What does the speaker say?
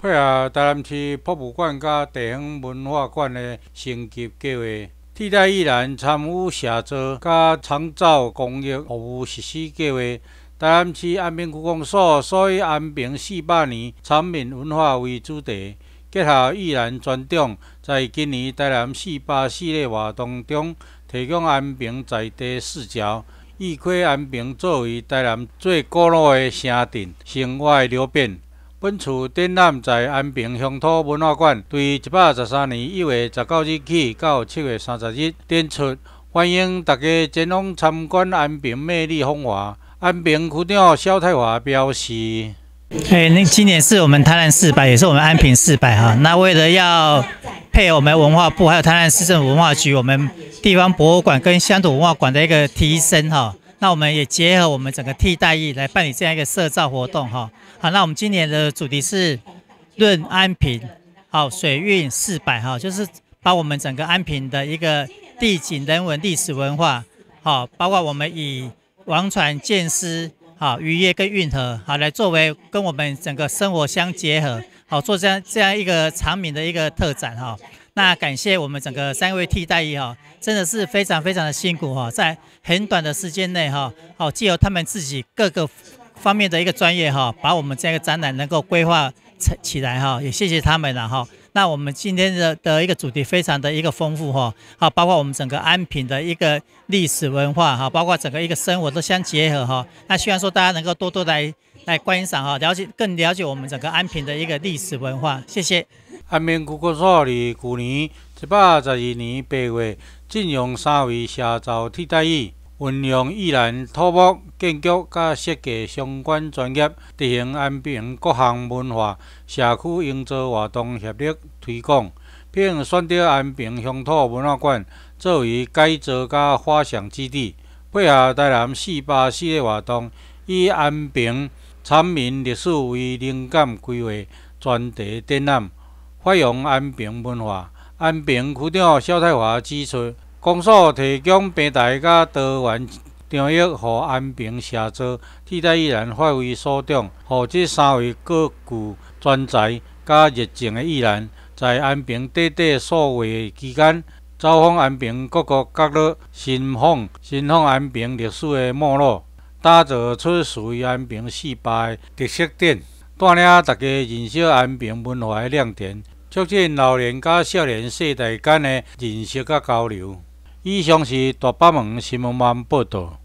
配合台南市博物馆甲地方文化馆的升级计划，替代依然参与写作甲创造公益服务实施计划。台南市安平区公所所以安平四百年产品文化为主题，结合艺然专长，在今年台南四八系列活动中，提供安平在地视角，以窥安平作为台南最古老的城镇生活流变。本次展览在安平乡土文化馆，对一百十三年一月十九日起到七月三十日展出，欢迎大家前往参观安平魅力风华。安平区长萧太华表示：，哎，那今年是我们台南四百，也是我们安平四百哈。那为了要配合我们文化部，还有台南市政府文化局，我们地方博物馆跟乡土文化馆的一个提升哈。那我们也结合我们整个替代役来办理这样一个社造活动哈。好，那我们今年的主题是润安平，好水运四百哈，就是把我们整个安平的一个地景、人文、历史文化，好，包括我们以王船建师，好渔业跟运河，好来作为跟我们整个生活相结合，好做这样这样一个长明的一个特展哈。那感谢我们整个三位替代役哈，真的是非常非常的辛苦哈，在很短的时间内哈，好，既有他们自己各个方面的一个专业哈，把我们这个展览能够规划起起来哈，也谢谢他们了哈。那我们今天的的一个主题非常的一个丰富哈，好，包括我们整个安平的一个历史文化哈，包括整个一个生活都相结合哈。那希望说大家能够多多来来观赏哈，了解更了解我们整个安平的一个历史文化，谢谢。安平古堡所伫去年一百二十二年八月，进用三位社造替代役，运用易燃土木建筑甲设计相关专业，执行安平各项文化社区营造活动协力推广，并选择安平乡土文化馆作为改造甲发祥基地，配合台南四八系列活动，以安平产民历史为灵感规划专题展览。发扬安平文化，安平区长萧太华指出，公所提供平台，甲多元场域，互安平社作替代艺人发挥所长，互这三位各具专才、甲热情的艺人，在安平短短数位期间走访安平各个角落，寻访寻访安平历史的脉络，打造出属于安平四百的特色点。带领大家认识安平文化的亮点，促进老年甲少年世代间的认识甲交流。以上是大北门新闻网报道。